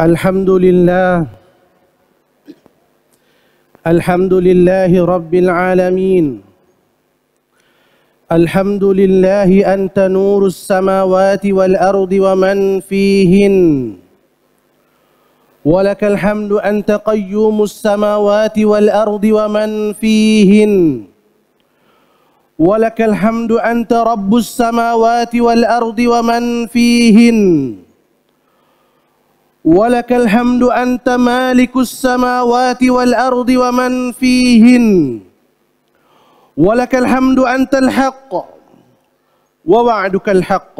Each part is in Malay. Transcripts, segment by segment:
الحمد لله الحمد لله رب العالمين الحمد لله أنت نور السماوات والأرض ومن فيهن ولك الحمد أنت قيوم السماوات والأرض ومن فيهن ولك الحمد أنت رب السماوات والأرض ومن فيهن ولك الحمد أنت مالك السماوات والأرض ومن فيهن ولك الحمد أنت الحق ووعدك الحق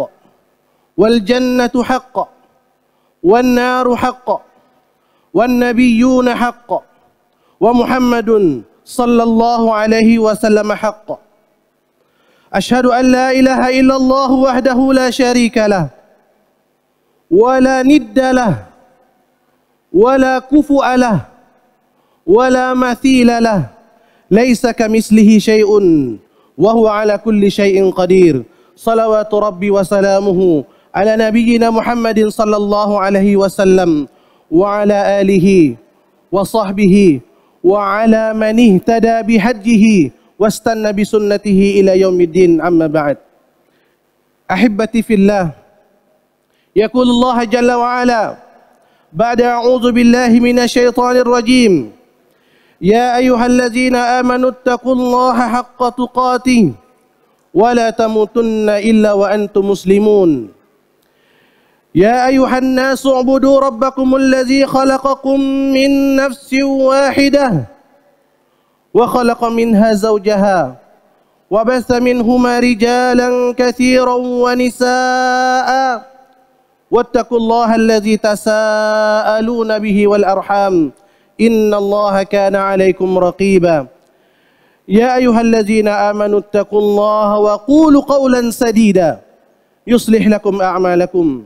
والجنة حق والنار حق والنبيون حق ومحمد صلى الله عليه وسلم حق أشهد أن لا إله إلا الله وحده لا شريك له ولا ند له ولا كفؤ له ولا مثيل له ليس كمثله شيء وهو على كل شيء قدير صلوات ربي وسلامه على نبينا محمد صلى الله عليه وسلم وعلى آله وصحبه وعلى من اهتدى بهديه واستنى بسنته إلى يوم الدين أما بعد أحبتي في الله يقول الله جل وعلا بعد أعوذ بالله من الشيطان الرجيم يا أيها الذين آمنوا اتقوا الله حق تقاته ولا تموتن إلا وأنتم مسلمون يا أيها الناس اعبدوا ربكم الذي خلقكم من نفس واحدة وخلق منها زوجها وبث منهما رجالا كثيرا ونساءً واتقوا الله الذي تساءلون به والأرحام إن الله كان عليكم رقيبا يا أيها الذين آمنوا اتقوا الله وقولوا قولا سديدا يصلح لكم أعمالكم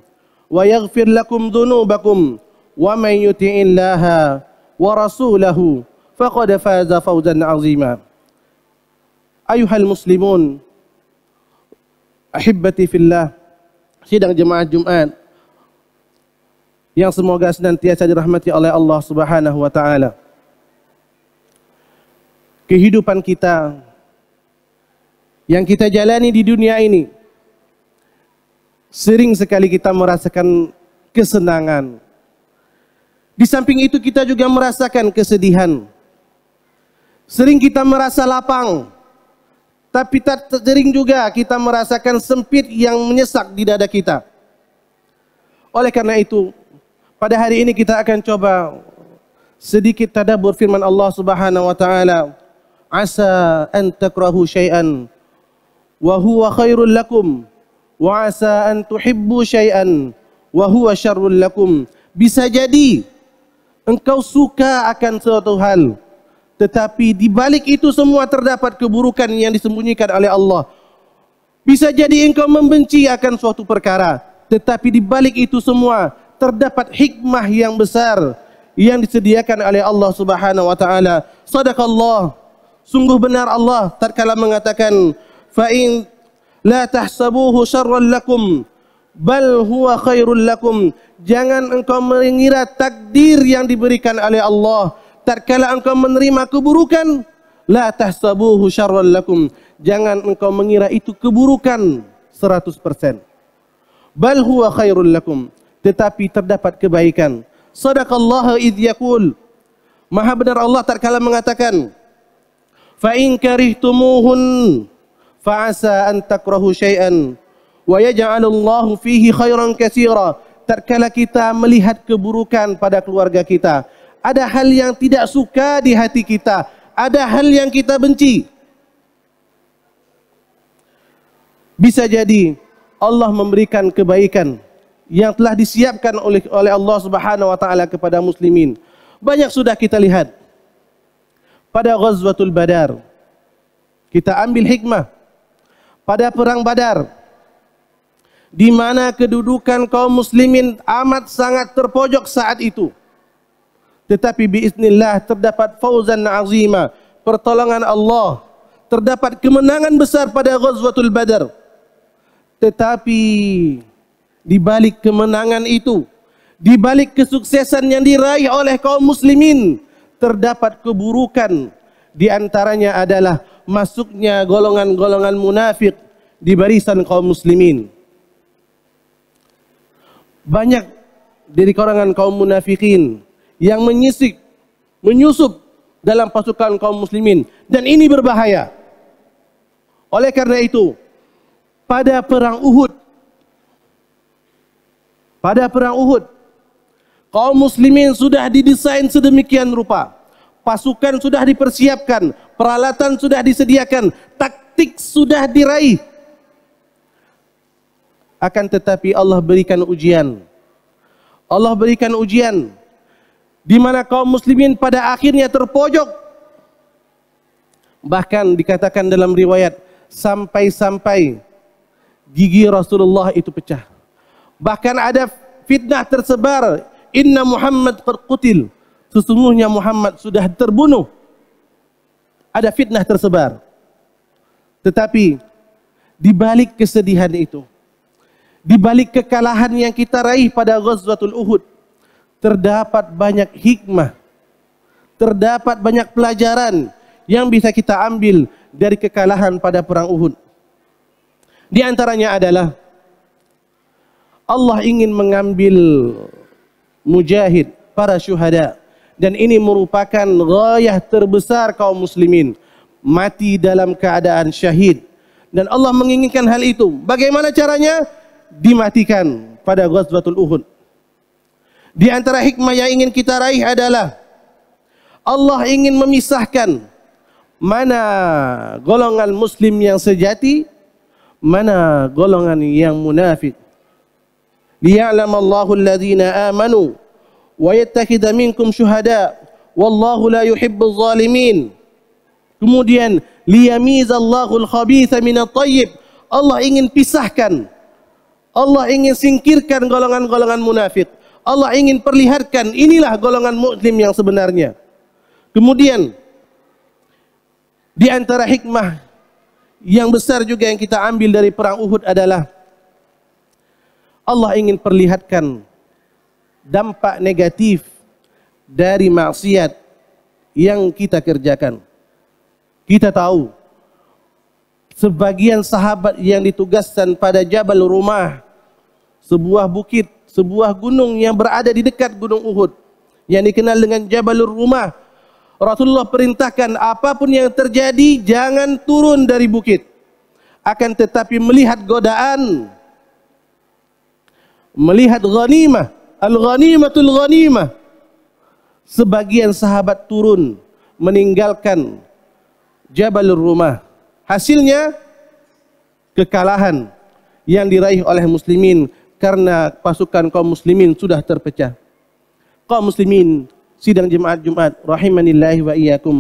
ويغفر لكم ذنوبكم ومن يطع الله ورسوله فقد فاز فوزا عظيما أيها المسلمون أحبتي في الله سيدنا جماعه Jumat yang semoga senantiasa dirahmati oleh Allah Subhanahu wa taala. Kehidupan kita yang kita jalani di dunia ini sering sekali kita merasakan kesenangan. Di samping itu kita juga merasakan kesedihan. Sering kita merasa lapang tapi tak sering juga kita merasakan sempit yang menyesak di dada kita. Oleh karena itu, pada hari ini kita akan coba sedikit tadabbur firman Allah Subhanahu wa taala. Asa an takrahu syai'an wa huwa khairul lakum wa asa an tuhibbu syai'an wa huwa syarrul lakum. Bisa jadi engkau suka akan suatu hal tetapi di balik itu semua terdapat keburukan yang disembunyikan oleh Allah. Bisa jadi engkau membenci akan suatu perkara tetapi di balik itu semua terdapat hikmah yang besar yang disediakan oleh Allah Subhanahu wa taala. Sadaqallah. Sungguh benar Allah tatkala mengatakan fa in la tahsabuhu syarran lakum bal huwa khairul lakum. Jangan engkau mengira takdir yang diberikan oleh Allah tatkala engkau menerima keburukan la tahsabuhu syarran lakum. Jangan engkau mengira itu keburukan 100%. Bal huwa khairul lakum tetapi terdapat kebaikan. Sadaqallahu idh yaqul. Maha benar Allah tak kala mengatakan fa in karihtumuhun fa asa an takrahu syai'an wa yaj'alullahu fihi khairan katsira. Terkala kita melihat keburukan pada keluarga kita, ada hal yang tidak suka di hati kita, ada hal yang kita benci. Bisa jadi Allah memberikan kebaikan yang telah disiapkan oleh oleh Allah Subhanahu wa taala kepada muslimin. Banyak sudah kita lihat pada Ghazwatul Badar. Kita ambil hikmah pada perang Badar di mana kedudukan kaum muslimin amat sangat terpojok saat itu. Tetapi biiznillah terdapat fauzan azima, pertolongan Allah, terdapat kemenangan besar pada Ghazwatul Badar. Tetapi di balik kemenangan itu, di balik kesuksesan yang diraih oleh kaum muslimin, terdapat keburukan. Di antaranya adalah masuknya golongan-golongan munafik di barisan kaum muslimin. Banyak dari kalangan kaum munafikin yang menyisik, menyusup dalam pasukan kaum muslimin dan ini berbahaya. Oleh karena itu, pada perang Uhud pada perang Uhud. Kaum muslimin sudah didesain sedemikian rupa. Pasukan sudah dipersiapkan, peralatan sudah disediakan, taktik sudah diraih. Akan tetapi Allah berikan ujian. Allah berikan ujian di mana kaum muslimin pada akhirnya terpojok. Bahkan dikatakan dalam riwayat sampai-sampai gigi Rasulullah itu pecah bahkan ada fitnah tersebar inna muhammad qad qutil sesungguhnya muhammad sudah terbunuh ada fitnah tersebar tetapi di balik kesedihan itu di balik kekalahan yang kita raih pada ghazwatul uhud terdapat banyak hikmah terdapat banyak pelajaran yang bisa kita ambil dari kekalahan pada perang uhud di antaranya adalah Allah ingin mengambil mujahid para syuhada dan ini merupakan gayah terbesar kaum muslimin mati dalam keadaan syahid dan Allah menginginkan hal itu bagaimana caranya dimatikan pada ghazwatul uhud di antara hikmah yang ingin kita raih adalah Allah ingin memisahkan mana golongan muslim yang sejati mana golongan yang munafik ليعلم الله الذين آمنوا ويتخذ منكم شهداء والله لا يحب الظالمين kemudian ليميز الله الخبيث من الطيب Allah ingin pisahkan Allah ingin singkirkan golongan-golongan munafik Allah ingin perlihatkan inilah golongan muslim yang sebenarnya kemudian di antara hikmah yang besar juga yang kita ambil dari perang Uhud adalah Allah ingin perlihatkan dampak negatif dari maksiat yang kita kerjakan. Kita tahu sebagian sahabat yang ditugaskan pada Jabal Rumah, sebuah bukit, sebuah gunung yang berada di dekat Gunung Uhud, yang dikenal dengan Jabal Rumah. Rasulullah perintahkan apapun yang terjadi jangan turun dari bukit. Akan tetapi melihat godaan melihat ghanimah al-ghanimatul ghanimah sebagian sahabat turun meninggalkan Jabal Rumah. Hasilnya kekalahan yang diraih oleh muslimin karena pasukan kaum muslimin sudah terpecah. Kaum muslimin sidang jemaat Jumat rahimanillahi wa iyyakum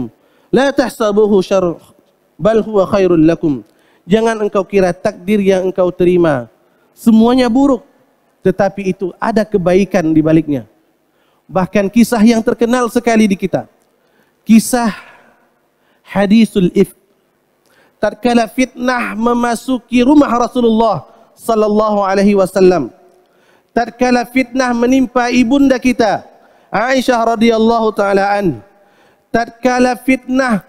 la tahsabuhu syarr bal huwa khairul lakum. Jangan engkau kira takdir yang engkau terima semuanya buruk tetapi itu ada kebaikan di baliknya. Bahkan kisah yang terkenal sekali di kita. Kisah hadisul if. Tatkala fitnah memasuki rumah Rasulullah sallallahu alaihi wasallam. Tatkala fitnah menimpa ibunda kita Aisyah radhiyallahu taala an. Tatkala fitnah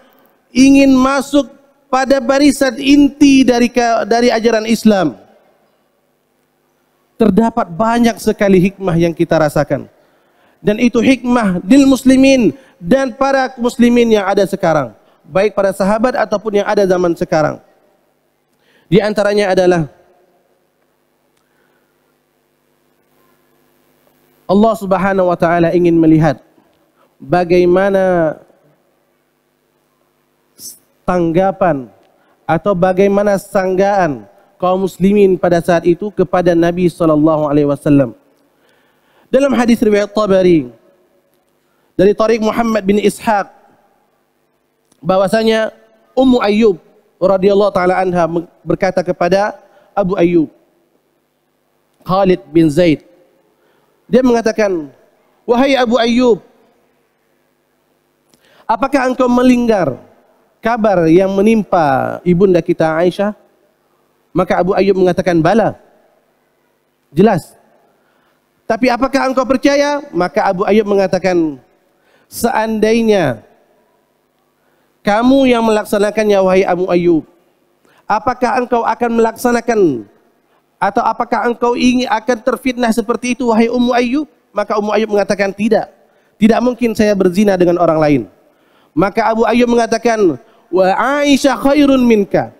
ingin masuk pada barisan inti dari dari ajaran Islam terdapat banyak sekali hikmah yang kita rasakan. Dan itu hikmah dil muslimin dan para muslimin yang ada sekarang. Baik para sahabat ataupun yang ada zaman sekarang. Di antaranya adalah Allah subhanahu wa ta'ala ingin melihat bagaimana tanggapan atau bagaimana sanggaan kaum muslimin pada saat itu kepada Nabi sallallahu alaihi wasallam. Dalam hadis riwayat Tabari dari Tariq Muhammad bin Ishaq bahwasanya Ummu Ayyub radhiyallahu taala anha berkata kepada Abu Ayyub Khalid bin Zaid dia mengatakan wahai Abu Ayyub apakah engkau melingkar kabar yang menimpa ibunda kita Aisyah Maka Abu Ayyub mengatakan, bala. Jelas. Tapi apakah engkau percaya? Maka Abu Ayyub mengatakan, seandainya kamu yang melaksanakannya, wahai Abu Ayyub, apakah engkau akan melaksanakan atau apakah engkau ingin akan terfitnah seperti itu, wahai Ummu Ayyub? Maka Ummu Ayyub mengatakan, tidak. Tidak mungkin saya berzina dengan orang lain. Maka Abu Ayyub mengatakan, Wa Aisyah khairun minka.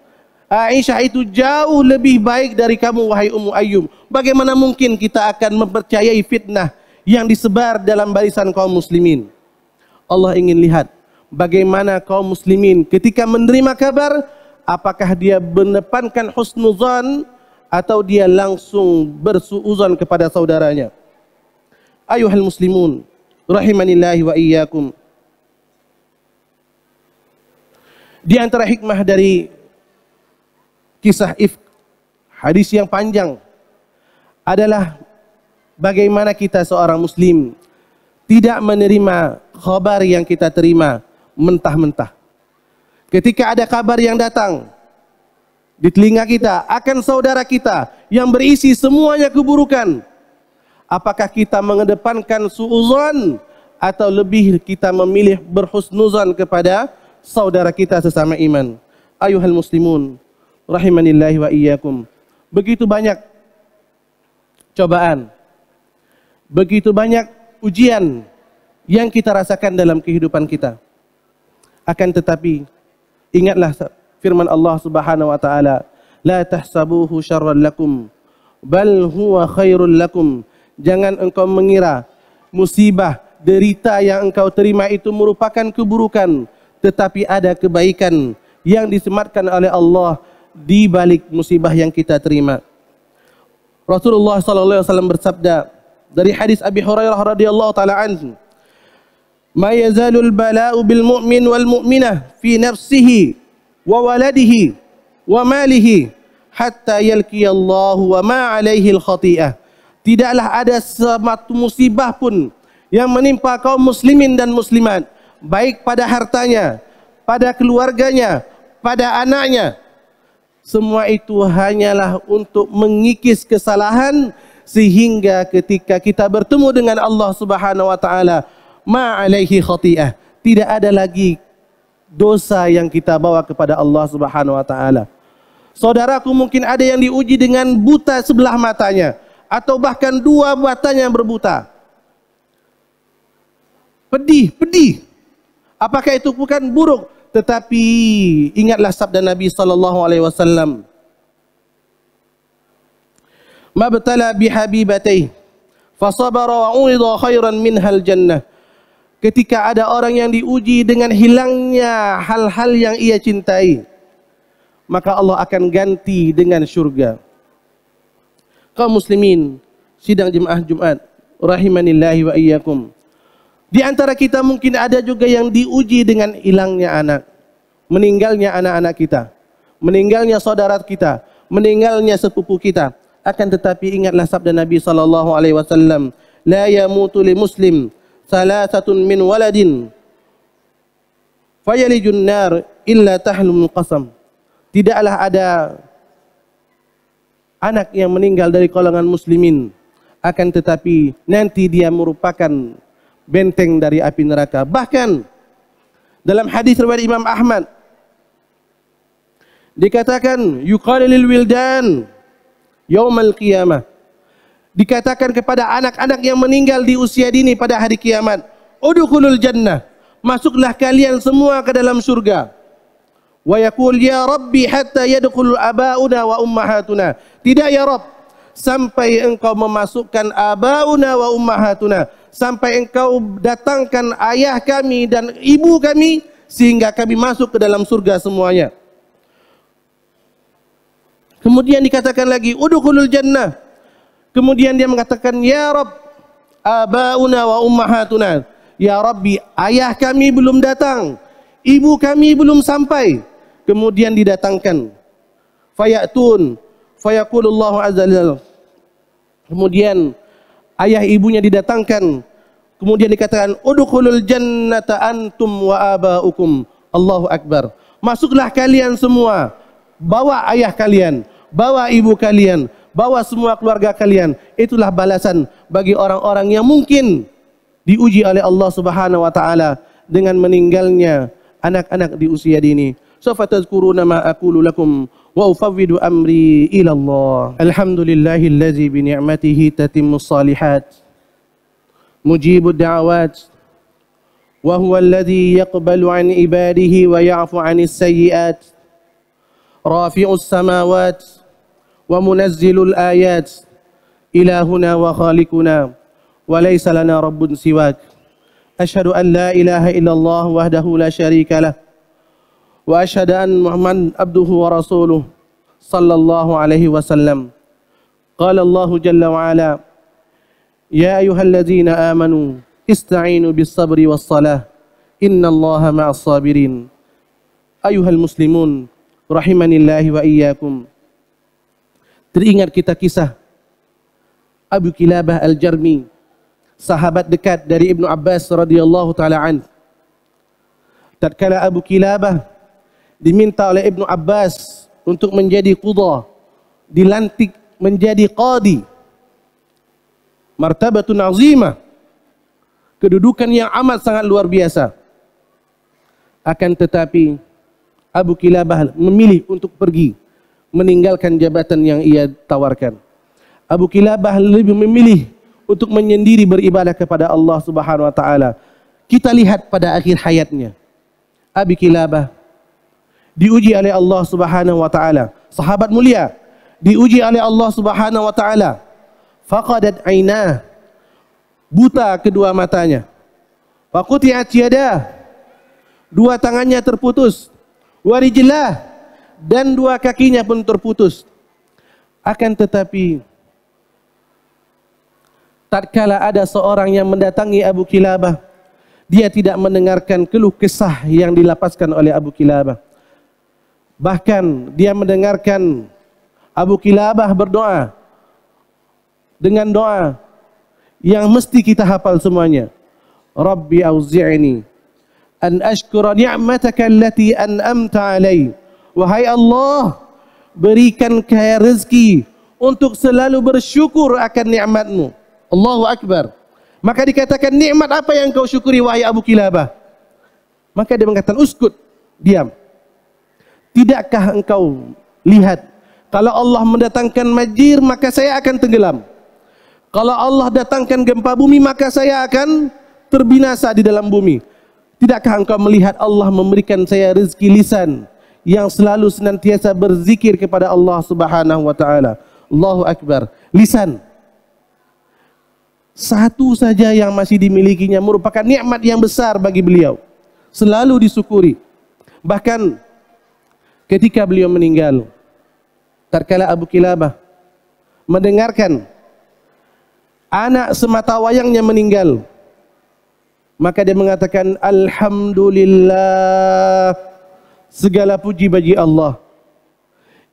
Aisyah itu jauh lebih baik dari kamu wahai Ummu Ayyub. Bagaimana mungkin kita akan mempercayai fitnah yang disebar dalam barisan kaum muslimin. Allah ingin lihat bagaimana kaum muslimin ketika menerima kabar apakah dia menepankan husnuzan atau dia langsung bersuuzan kepada saudaranya. Ayuhal muslimun rahimanillahi wa iyyakum. Di antara hikmah dari kisah if hadis yang panjang adalah bagaimana kita seorang muslim tidak menerima khabar yang kita terima mentah-mentah. Ketika ada kabar yang datang di telinga kita akan saudara kita yang berisi semuanya keburukan. Apakah kita mengedepankan suuzon atau lebih kita memilih berhusnuzon kepada saudara kita sesama iman? Ayuhal muslimun, rahimanillahi wa iyyakum. Begitu banyak cobaan. Begitu banyak ujian yang kita rasakan dalam kehidupan kita. Akan tetapi ingatlah firman Allah Subhanahu wa taala, la tahsabuhu syarran lakum bal huwa khairul lakum. Jangan engkau mengira musibah, derita yang engkau terima itu merupakan keburukan, tetapi ada kebaikan yang disematkan oleh Allah di balik musibah yang kita terima. Rasulullah sallallahu alaihi wasallam bersabda dari hadis Abi Hurairah radhiyallahu taala anhu, "Ma yazalu al-bala'u bil mu'min wal mu'minah fi nafsihi wa waladihi wa malihi hatta yalqi Allah wa ma 'alayhi al-khati'ah." Tidaklah ada semata musibah pun yang menimpa kaum muslimin dan muslimat baik pada hartanya, pada keluarganya, pada anaknya, semua itu hanyalah untuk mengikis kesalahan sehingga ketika kita bertemu dengan Allah Subhanahu wa taala ma alaihi khati'ah tidak ada lagi dosa yang kita bawa kepada Allah Subhanahu wa taala saudaraku mungkin ada yang diuji dengan buta sebelah matanya atau bahkan dua matanya yang berbuta pedih pedih apakah itu bukan buruk tetapi ingatlah sabda Nabi sallallahu alaihi wasallam. Mabtala bihabibatayh fa sabara wa uida khairan minha al-jannah. Ketika ada orang yang diuji dengan hilangnya hal-hal yang ia cintai, maka Allah akan ganti dengan syurga. Kaum muslimin, sidang jemaah Jumat, rahimanillahi wa iyyakum. Di antara kita mungkin ada juga yang diuji dengan hilangnya anak, meninggalnya anak-anak kita, meninggalnya saudara kita, meninggalnya sepupu kita. Akan tetapi ingatlah sabda Nabi sallallahu alaihi wasallam, la yamutu li muslim salasatun min waladin fayalijun nar illa tahlum qasam. Tidaklah ada anak yang meninggal dari kalangan muslimin akan tetapi nanti dia merupakan benteng dari api neraka. Bahkan dalam hadis riwayat Imam Ahmad dikatakan yuqalu lil wildan yaumal qiyamah. Dikatakan kepada anak-anak yang meninggal di usia dini pada hari kiamat, udkhulul jannah, masuklah kalian semua ke dalam surga. Wa yaqul ya rabbi hatta yadkhul abauna wa ummahatuna. Tidak ya Rabb, sampai engkau memasukkan abauna wa ummahatuna sampai engkau datangkan ayah kami dan ibu kami sehingga kami masuk ke dalam surga semuanya. Kemudian dikatakan lagi udkhulul jannah. Kemudian dia mengatakan ya rab abauna wa ummahatuna. Ya Rabbi, ayah kami belum datang. Ibu kami belum sampai. Kemudian didatangkan. Fayatun, fayakulullahu azza Kemudian, ayah ibunya didatangkan kemudian dikatakan udkhulul jannata antum wa abaukum Allahu akbar masuklah kalian semua bawa ayah kalian bawa ibu kalian bawa semua keluarga kalian itulah balasan bagi orang-orang yang mungkin diuji oleh Allah Subhanahu wa taala dengan meninggalnya anak-anak di usia dini sofa tazkuruna ma aqulu lakum وأفوض أمري إلى الله الحمد لله الذي بنعمته تتم الصالحات مجيب الدعوات وهو الذي يقبل عن عباده ويعفو عن السيئات رافع السماوات ومنزل الآيات إلهنا وخالقنا وليس لنا رب سواك أشهد أن لا إله إلا الله وحده لا شريك له واشهد ان محمد عبده ورسوله صلى الله عليه وسلم قال الله جل وعلا يا ايها الذين امنوا استعينوا بالصبر والصلاه ان الله مع الصابرين ايها المسلمون رحمني الله واياكم teringat kita kisah Abu Kilabah Al-Jarmi sahabat dekat dari Ibnu Abbas radhiyallahu taala an tatkala Abu Kilabah diminta oleh Ibnu Abbas untuk menjadi qudah dilantik menjadi qadi martabatun azimah kedudukan yang amat sangat luar biasa akan tetapi Abu Kilabah memilih untuk pergi meninggalkan jabatan yang ia tawarkan Abu Kilabah lebih memilih untuk menyendiri beribadah kepada Allah Subhanahu wa taala kita lihat pada akhir hayatnya Abu Kilabah diuji oleh Allah Subhanahu wa taala. Sahabat mulia diuji oleh Allah Subhanahu wa taala. Faqadat aina buta kedua matanya. Faquti atiyada dua tangannya terputus. Warijlah dan dua kakinya pun terputus. Akan tetapi tatkala ada seorang yang mendatangi Abu Kilabah dia tidak mendengarkan keluh kesah yang dilapaskan oleh Abu Kilabah. Bahkan dia mendengarkan Abu Kilabah berdoa dengan doa yang mesti kita hafal semuanya. Rabbi auzi'ni an ashkura ni'mataka allati amta alai. Wahai Allah, berikan kaya rezeki untuk selalu bersyukur akan nikmatmu. Allahu Akbar. Maka dikatakan nikmat apa yang kau syukuri wahai Abu Kilabah? Maka dia mengatakan uskut, diam tidakkah engkau lihat kalau Allah mendatangkan majir maka saya akan tenggelam kalau Allah datangkan gempa bumi maka saya akan terbinasa di dalam bumi tidakkah engkau melihat Allah memberikan saya rezeki lisan yang selalu senantiasa berzikir kepada Allah Subhanahu wa taala Allahu akbar lisan satu saja yang masih dimilikinya merupakan nikmat yang besar bagi beliau selalu disyukuri bahkan ketika beliau meninggal terkala Abu Kilabah mendengarkan anak semata wayangnya meninggal maka dia mengatakan alhamdulillah segala puji bagi Allah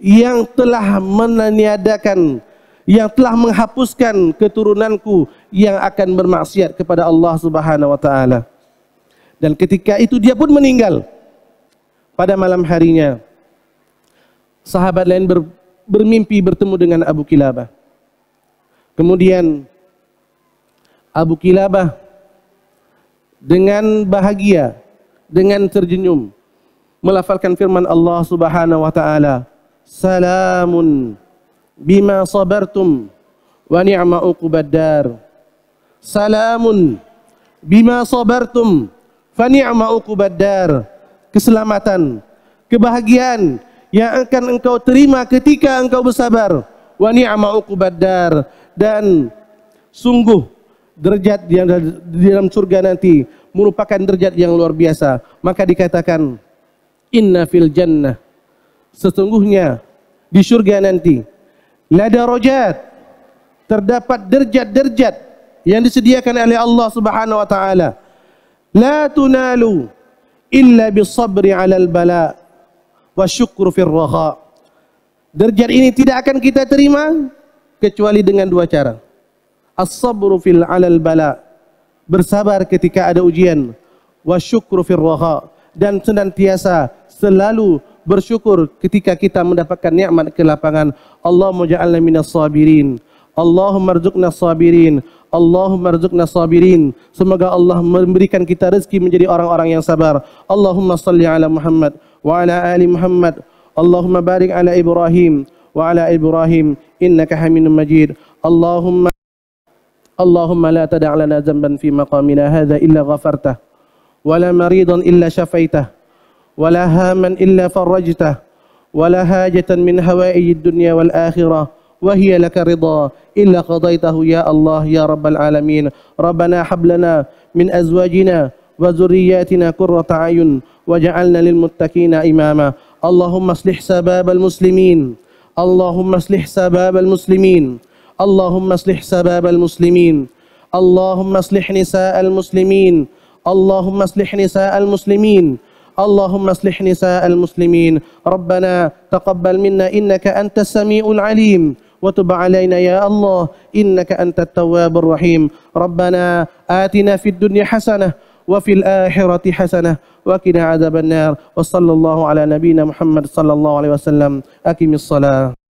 yang telah meniadakan yang telah menghapuskan keturunanku yang akan bermaksiat kepada Allah Subhanahu wa taala dan ketika itu dia pun meninggal pada malam harinya sahabat lain ber, bermimpi bertemu dengan Abu Kilabah. Kemudian Abu Kilabah dengan bahagia, dengan terjenyum melafalkan firman Allah Subhanahu wa taala, "Salamun bima sabartum wa ni'ma uqbaddar." Salamun bima sabartum fa ni'ma uqbaddar. Keselamatan, kebahagiaan yang akan engkau terima ketika engkau bersabar. Wa ni'ma uqubaddar dan sungguh derajat di dalam surga nanti merupakan derajat yang luar biasa. Maka dikatakan inna fil jannah sesungguhnya di surga nanti lada rojat terdapat derajat-derajat yang disediakan oleh Allah Subhanahu wa taala la tunalu illa bis sabri alal bala wa syukru fir raha. Derajat ini tidak akan kita terima kecuali dengan dua cara. As-sabru fil 'alal bala. Bersabar ketika ada ujian wa syukru fir raha dan senantiasa selalu bersyukur ketika kita mendapatkan nikmat ke lapangan. Allahumma ja'alna minas sabirin. Allahumma rzuqna sabirin. Allahumma rzuqna sabirin. Semoga Allah memberikan kita rezeki menjadi orang-orang yang sabar. Allahumma salli ala Muhammad. وعلى آل محمد اللهم بارك على إبراهيم وعلى إبراهيم إنك حميد مجيد اللهم اللهم لا تدع لنا ذنبا في مقامنا هذا إلا غفرته ولا مريضا إلا شفيته ولا هاما إلا فرجته ولا حاجة من هوائج الدنيا والآخرة وهي لك رضا إلا قضيته يا الله يا رب العالمين ربنا حبلنا من أزواجنا وذرياتنا قرة عين وجعلنا للمتقين إماما اللهم اصلح سباب المسلمين اللهم اصلح سباب المسلمين اللهم اصلح سباب المسلمين اللهم اصلح نساء المسلمين اللهم اصلح نساء المسلمين اللهم اصلح نساء المسلمين ربنا تقبل منا إنك أنت السميع العليم وتب علينا يا الله إنك أنت التواب الرحيم ربنا آتنا في الدنيا حسنة وفي الآخرة حسنة وقنا عذاب النار وصلى الله على نبينا محمد صلى الله عليه وسلم أقم الصلاة